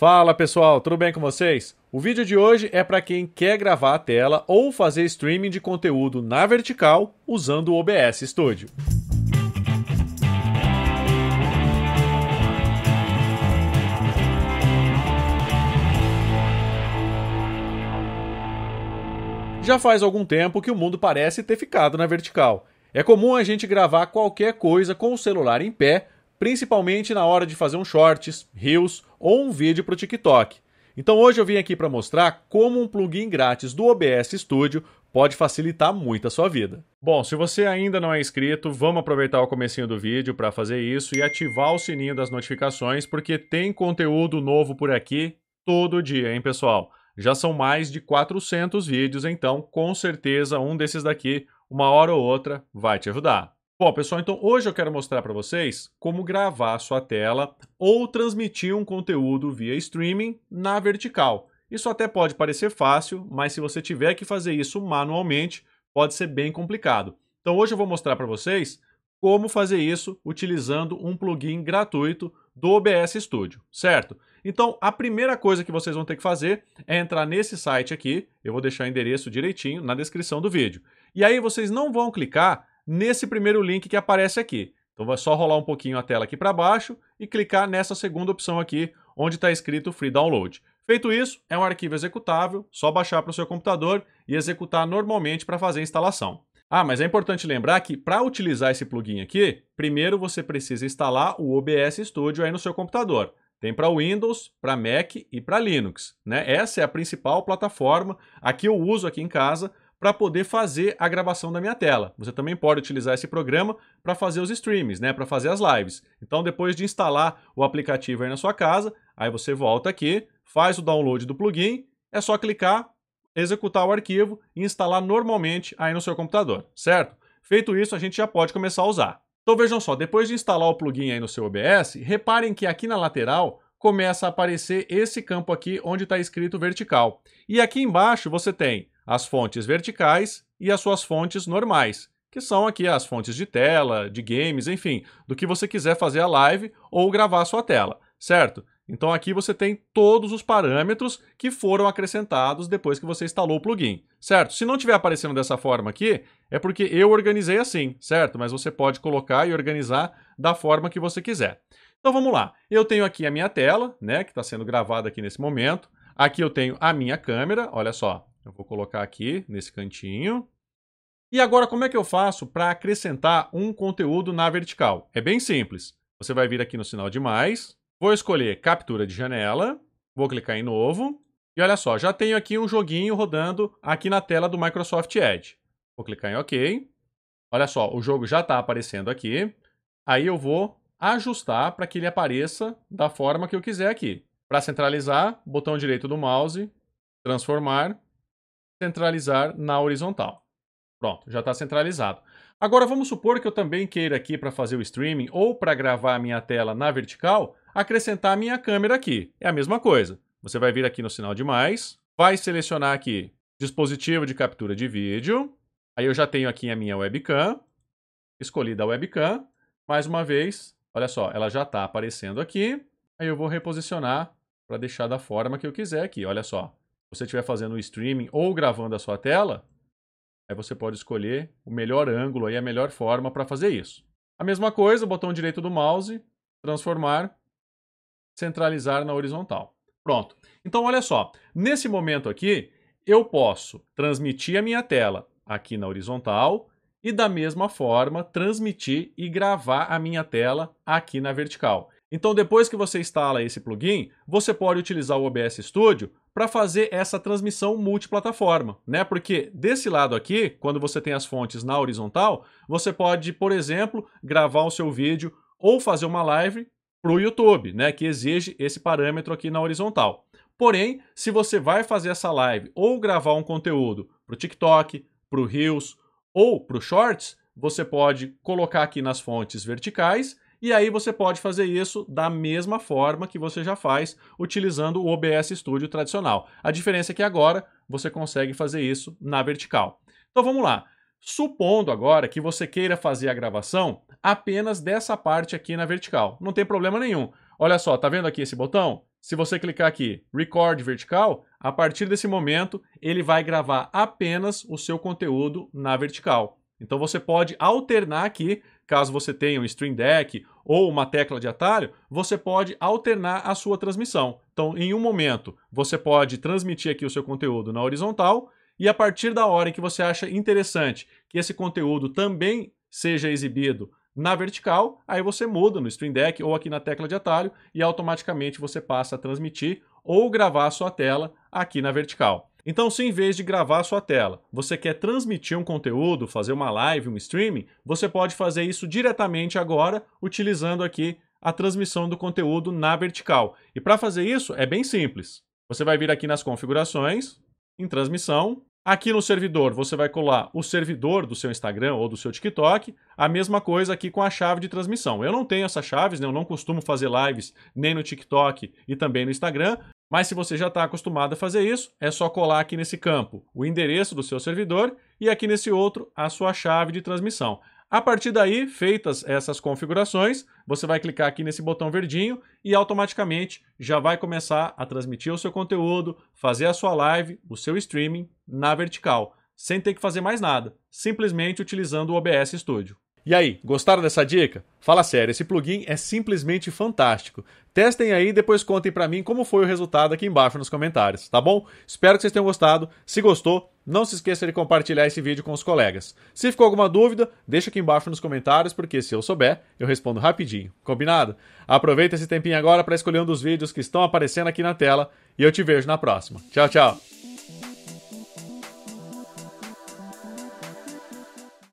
Fala pessoal, tudo bem com vocês? O vídeo de hoje é para quem quer gravar a tela ou fazer streaming de conteúdo na vertical usando o OBS Studio. Já faz algum tempo que o mundo parece ter ficado na vertical. É comum a gente gravar qualquer coisa com o celular em pé principalmente na hora de fazer um shorts, reels ou um vídeo para o TikTok. Então hoje eu vim aqui para mostrar como um plugin grátis do OBS Studio pode facilitar muito a sua vida. Bom, se você ainda não é inscrito, vamos aproveitar o comecinho do vídeo para fazer isso e ativar o sininho das notificações, porque tem conteúdo novo por aqui todo dia, hein, pessoal? Já são mais de 400 vídeos, então com certeza um desses daqui, uma hora ou outra, vai te ajudar. Bom, pessoal, então hoje eu quero mostrar para vocês como gravar sua tela ou transmitir um conteúdo via streaming na vertical. Isso até pode parecer fácil, mas se você tiver que fazer isso manualmente, pode ser bem complicado. Então hoje eu vou mostrar para vocês como fazer isso utilizando um plugin gratuito do OBS Studio, certo? Então, a primeira coisa que vocês vão ter que fazer é entrar nesse site aqui, eu vou deixar o endereço direitinho na descrição do vídeo. E aí vocês não vão clicar nesse primeiro link que aparece aqui. Então vai só rolar um pouquinho a tela aqui para baixo e clicar nessa segunda opção aqui, onde está escrito Free Download. Feito isso, é um arquivo executável, só baixar para o seu computador e executar normalmente para fazer a instalação. Ah, mas é importante lembrar que para utilizar esse plugin aqui, primeiro você precisa instalar o OBS Studio aí no seu computador. Tem para Windows, para Mac e para Linux. Né? Essa é a principal plataforma. Aqui eu uso aqui em casa para poder fazer a gravação da minha tela. Você também pode utilizar esse programa para fazer os streams, né, para fazer as lives. Então, depois de instalar o aplicativo aí na sua casa, aí você volta aqui, faz o download do plugin, é só clicar, executar o arquivo e instalar normalmente aí no seu computador, certo? Feito isso, a gente já pode começar a usar. Então vejam só, depois de instalar o plugin aí no seu OBS, reparem que aqui na lateral começa a aparecer esse campo aqui onde está escrito vertical. E aqui embaixo você tem as fontes verticais e as suas fontes normais, que são aqui as fontes de tela, de games, enfim, do que você quiser fazer a live ou gravar a sua tela, certo? Então aqui você tem todos os parâmetros que foram acrescentados depois que você instalou o plugin, certo? Se não estiver aparecendo dessa forma aqui, é porque eu organizei assim, certo? Mas você pode colocar e organizar da forma que você quiser. Então vamos lá. Eu tenho aqui a minha tela, né, que está sendo gravada aqui nesse momento. Aqui eu tenho a minha câmera, olha só, eu vou colocar aqui nesse cantinho. E agora, como é que eu faço para acrescentar um conteúdo na vertical? É bem simples. Você vai vir aqui no sinal de mais, vou escolher captura de janela, vou clicar em novo. E olha só, já tenho aqui um joguinho rodando aqui na tela do Microsoft Edge. Vou clicar em OK. Olha só, o jogo já está aparecendo aqui. Aí eu vou ajustar para que ele apareça da forma que eu quiser aqui. Para centralizar, botão direito do mouse, transformar centralizar na horizontal. Pronto, já está centralizado. Agora vamos supor que eu também queira aqui para fazer o streaming ou para gravar a minha tela na vertical, acrescentar a minha câmera aqui. É a mesma coisa. Você vai vir aqui no sinal de mais, vai selecionar aqui dispositivo de captura de vídeo. Aí eu já tenho aqui a minha webcam, escolhida a webcam. Mais uma vez, olha só, ela já está aparecendo aqui. Aí eu vou reposicionar para deixar da forma que eu quiser aqui, olha só você estiver fazendo o streaming ou gravando a sua tela, aí você pode escolher o melhor ângulo e a melhor forma para fazer isso. A mesma coisa, o botão direito do mouse, transformar, centralizar na horizontal. Pronto. Então, olha só, nesse momento aqui, eu posso transmitir a minha tela aqui na horizontal e, da mesma forma, transmitir e gravar a minha tela aqui na vertical. Então, depois que você instala esse plugin, você pode utilizar o OBS Studio para fazer essa transmissão multiplataforma, né? Porque desse lado aqui, quando você tem as fontes na horizontal, você pode, por exemplo, gravar o seu vídeo ou fazer uma live para o YouTube, né? Que exige esse parâmetro aqui na horizontal. Porém, se você vai fazer essa live ou gravar um conteúdo para o TikTok, para o Reels ou para o Shorts, você pode colocar aqui nas fontes verticais e aí você pode fazer isso da mesma forma que você já faz utilizando o OBS Studio tradicional. A diferença é que agora você consegue fazer isso na vertical. Então vamos lá. Supondo agora que você queira fazer a gravação apenas dessa parte aqui na vertical. Não tem problema nenhum. Olha só, tá vendo aqui esse botão? Se você clicar aqui, Record Vertical, a partir desse momento ele vai gravar apenas o seu conteúdo na vertical. Então você pode alternar aqui caso você tenha um Stream Deck ou uma tecla de atalho, você pode alternar a sua transmissão. Então, em um momento, você pode transmitir aqui o seu conteúdo na horizontal e a partir da hora em que você acha interessante que esse conteúdo também seja exibido na vertical, aí você muda no Stream Deck ou aqui na tecla de atalho e automaticamente você passa a transmitir ou gravar a sua tela aqui na vertical. Então, se em vez de gravar a sua tela, você quer transmitir um conteúdo, fazer uma live, um streaming, você pode fazer isso diretamente agora, utilizando aqui a transmissão do conteúdo na vertical. E para fazer isso, é bem simples. Você vai vir aqui nas configurações, em transmissão, Aqui no servidor, você vai colar o servidor do seu Instagram ou do seu TikTok, a mesma coisa aqui com a chave de transmissão. Eu não tenho essas chaves, né? eu não costumo fazer lives nem no TikTok e também no Instagram, mas se você já está acostumado a fazer isso, é só colar aqui nesse campo o endereço do seu servidor e aqui nesse outro a sua chave de transmissão. A partir daí, feitas essas configurações, você vai clicar aqui nesse botão verdinho e automaticamente já vai começar a transmitir o seu conteúdo, fazer a sua live, o seu streaming na vertical, sem ter que fazer mais nada, simplesmente utilizando o OBS Studio. E aí, gostaram dessa dica? Fala sério, esse plugin é simplesmente fantástico. Testem aí e depois contem para mim como foi o resultado aqui embaixo nos comentários, tá bom? Espero que vocês tenham gostado. Se gostou, não se esqueça de compartilhar esse vídeo com os colegas. Se ficou alguma dúvida, deixa aqui embaixo nos comentários, porque se eu souber, eu respondo rapidinho. Combinado? Aproveita esse tempinho agora para escolher um dos vídeos que estão aparecendo aqui na tela e eu te vejo na próxima. Tchau, tchau!